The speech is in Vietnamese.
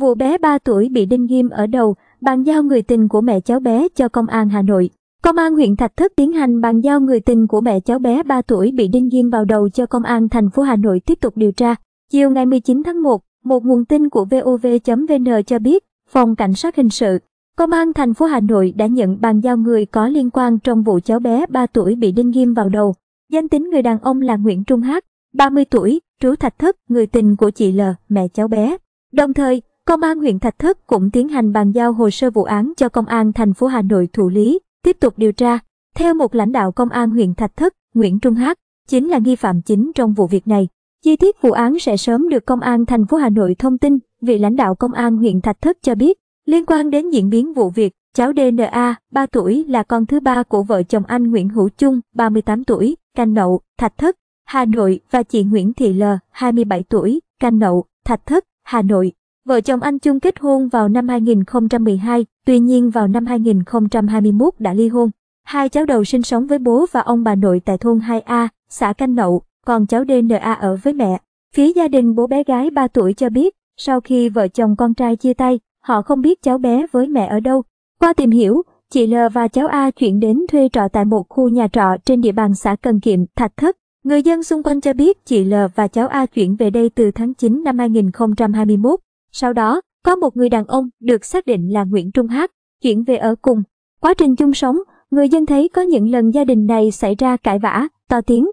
Vụ bé 3 tuổi bị đinh ghim ở đầu, bàn giao người tình của mẹ cháu bé cho công an Hà Nội. Công an huyện Thạch Thất tiến hành bàn giao người tình của mẹ cháu bé 3 tuổi bị đinh ghim vào đầu cho công an thành phố Hà Nội tiếp tục điều tra. Chiều ngày 19 tháng 1, một nguồn tin của VOV.vn cho biết, phòng cảnh sát hình sự, công an thành phố Hà Nội đã nhận bàn giao người có liên quan trong vụ cháu bé 3 tuổi bị đinh ghim vào đầu. Danh tính người đàn ông là Nguyễn Trung Hát, 30 tuổi, trú Thạch Thất, người tình của chị L, mẹ cháu bé. Đồng thời, Công an huyện Thạch Thất cũng tiến hành bàn giao hồ sơ vụ án cho Công an thành phố Hà Nội thụ lý, tiếp tục điều tra. Theo một lãnh đạo Công an huyện Thạch Thất, Nguyễn Trung Hát, chính là nghi phạm chính trong vụ việc này. Chi tiết vụ án sẽ sớm được Công an thành phố Hà Nội thông tin, vị lãnh đạo Công an huyện Thạch Thất cho biết. Liên quan đến diễn biến vụ việc, cháu DNA, 3 tuổi là con thứ ba của vợ chồng anh Nguyễn Hữu Chung, 38 tuổi, Canh Nậu, Thạch Thất, Hà Nội và chị Nguyễn Thị L, 27 tuổi, Canh Nậu, Thạch Thất, Hà Nội. Vợ chồng anh chung kết hôn vào năm 2012, tuy nhiên vào năm 2021 đã ly hôn. Hai cháu đầu sinh sống với bố và ông bà nội tại thôn 2A, xã Canh Nậu, còn cháu DNA ở với mẹ. Phía gia đình bố bé gái 3 tuổi cho biết, sau khi vợ chồng con trai chia tay, họ không biết cháu bé với mẹ ở đâu. Qua tìm hiểu, chị L và cháu A chuyển đến thuê trọ tại một khu nhà trọ trên địa bàn xã Cần Kiệm, Thạch Thất. Người dân xung quanh cho biết chị L và cháu A chuyển về đây từ tháng 9 năm 2021. Sau đó, có một người đàn ông được xác định là Nguyễn Trung Hát, chuyển về ở cùng. Quá trình chung sống, người dân thấy có những lần gia đình này xảy ra cãi vã, to tiếng,